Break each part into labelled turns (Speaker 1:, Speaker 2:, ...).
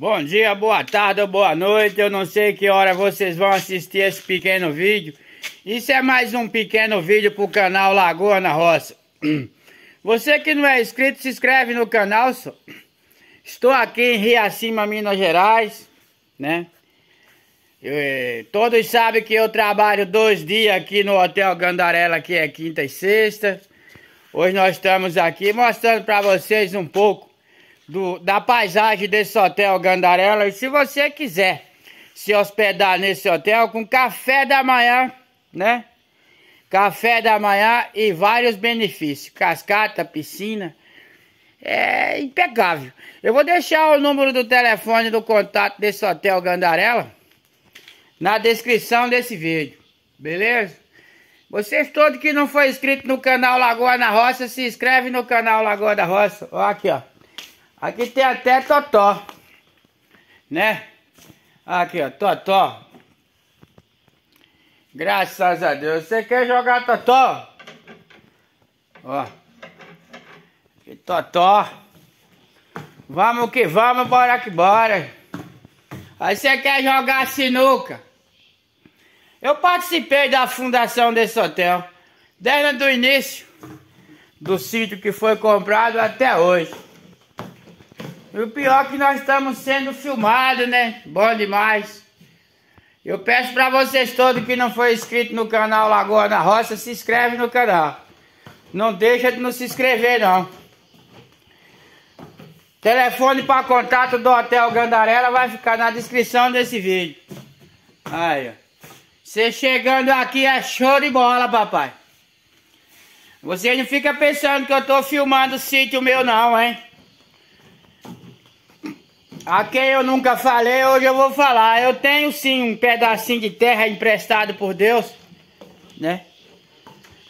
Speaker 1: Bom dia, boa tarde ou boa noite. Eu não sei que hora vocês vão assistir esse pequeno vídeo. Isso é mais um pequeno vídeo pro canal Lagoa na Roça. Você que não é inscrito, se inscreve no canal. Estou aqui em Riacima, Minas Gerais, né? Eu, eh, todos sabem que eu trabalho dois dias aqui no Hotel Gandarela, que é quinta e sexta. Hoje nós estamos aqui mostrando para vocês um pouco do, da paisagem desse hotel Gandarela. E se você quiser se hospedar nesse hotel com café da manhã, né? Café da manhã e vários benefícios. Cascata, piscina. É impecável. Eu vou deixar o número do telefone do contato desse hotel Gandarela na descrição desse vídeo. Beleza? Vocês todos que não foi inscrito no canal Lagoa da Roça, se inscreve no canal Lagoa da Roça. Ó aqui, ó. Aqui tem até totó, né? Aqui, ó, totó. Graças a Deus. Você quer jogar totó? Ó. Aqui, totó. Vamos que vamos, bora que bora. Aí você quer jogar sinuca. Eu participei da fundação desse hotel. Desde o início do sítio que foi comprado até hoje. E o pior é que nós estamos sendo filmados, né? Bom demais. Eu peço para vocês todos que não foi inscrito no canal Lagoa da Roça, se inscreve no canal. Não deixa de não se inscrever, não. Telefone para contato do Hotel Gandarela vai ficar na descrição desse vídeo. Aí, ó. Você chegando aqui é show de bola, papai. Você não fica pensando que eu tô filmando o sítio meu, não, hein? A quem eu nunca falei, hoje eu vou falar. Eu tenho sim um pedacinho de terra emprestado por Deus, né?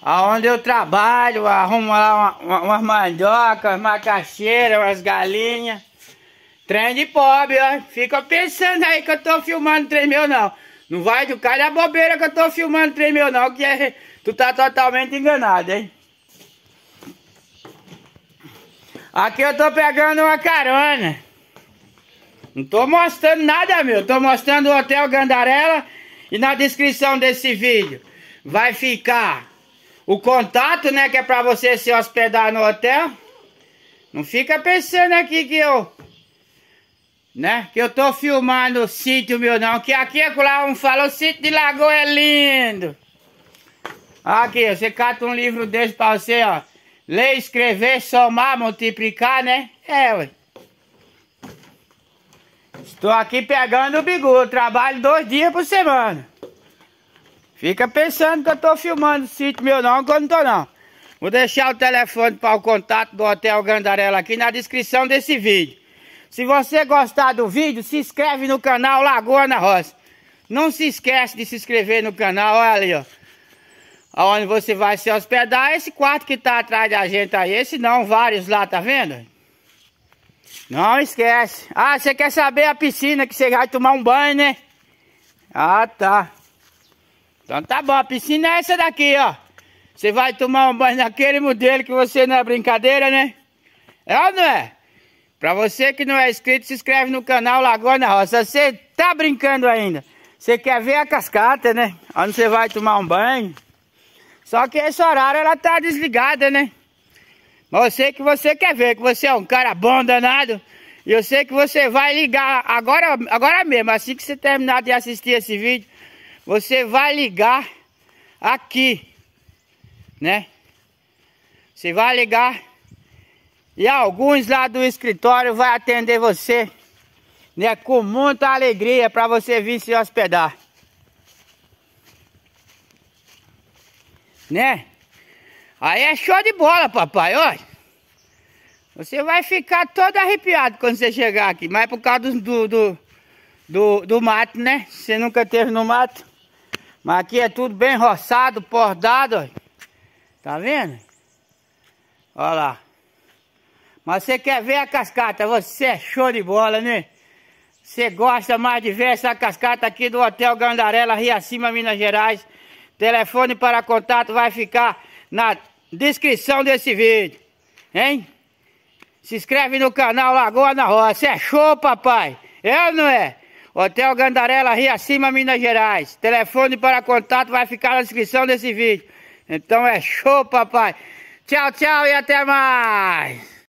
Speaker 1: Aonde eu trabalho, arrumo lá uma, uma, umas mandioca, umas macaxeiras, umas galinhas. Trem de pobre, ó. Fica pensando aí que eu tô filmando trem meu, não. Não vai do cara é a bobeira que eu tô filmando trem meu, não, que é, tu tá totalmente enganado, hein? Aqui eu tô pegando uma carona. Não tô mostrando nada, meu. Tô mostrando o Hotel Gandarela. E na descrição desse vídeo vai ficar o contato, né? Que é pra você se hospedar no hotel. Não fica pensando aqui que eu... Né? Que eu tô filmando o sítio meu não. Que aqui é lá um fala, o sítio de Lagoa é lindo. Aqui, você cata um livro desse pra você, ó. Ler, escrever, somar, multiplicar, né? É, ué. Estou aqui pegando o bigu, trabalho dois dias por semana. Fica pensando que eu estou filmando o sítio meu não, quando estou não. Vou deixar o telefone para o contato do Hotel Gandarela aqui na descrição desse vídeo. Se você gostar do vídeo, se inscreve no canal Lagoa na Roça. Não se esquece de se inscrever no canal, olha ali, ó. Onde você vai se hospedar, esse quarto que está atrás da gente aí, esse não, vários lá, tá vendo? Não esquece. Ah, você quer saber a piscina que você vai tomar um banho, né? Ah, tá. Então tá bom, a piscina é essa daqui, ó. Você vai tomar um banho naquele modelo que você não é brincadeira, né? É ou não é? Pra você que não é inscrito, se inscreve no canal Lagoa na Roça. Você tá brincando ainda. Você quer ver a cascata, né? Onde você vai tomar um banho. Só que esse horário ela tá desligada, né? Mas eu sei que você quer ver, que você é um cara bom danado. E eu sei que você vai ligar agora, agora mesmo, assim que você terminar de assistir esse vídeo, você vai ligar aqui, né? Você vai ligar e alguns lá do escritório vai atender você, né? Com muita alegria para você vir se hospedar, né? Aí é show de bola, papai, olha. Você vai ficar todo arrepiado quando você chegar aqui, mas é por causa do, do, do, do mato, né? Você nunca teve no mato. Mas aqui é tudo bem roçado, bordado, ó. Tá vendo? Olha lá. Mas você quer ver a cascata, você é show de bola, né? Você gosta mais de ver essa cascata aqui do Hotel Gandarela, Rio Acima, Minas Gerais. Telefone para contato vai ficar na descrição desse vídeo, hein? Se inscreve no canal Lagoa na Roça, é show papai, é ou não é? Hotel Gandarela, Rio Acima, Minas Gerais. Telefone para contato vai ficar na descrição desse vídeo. Então é show papai. Tchau, tchau e até mais.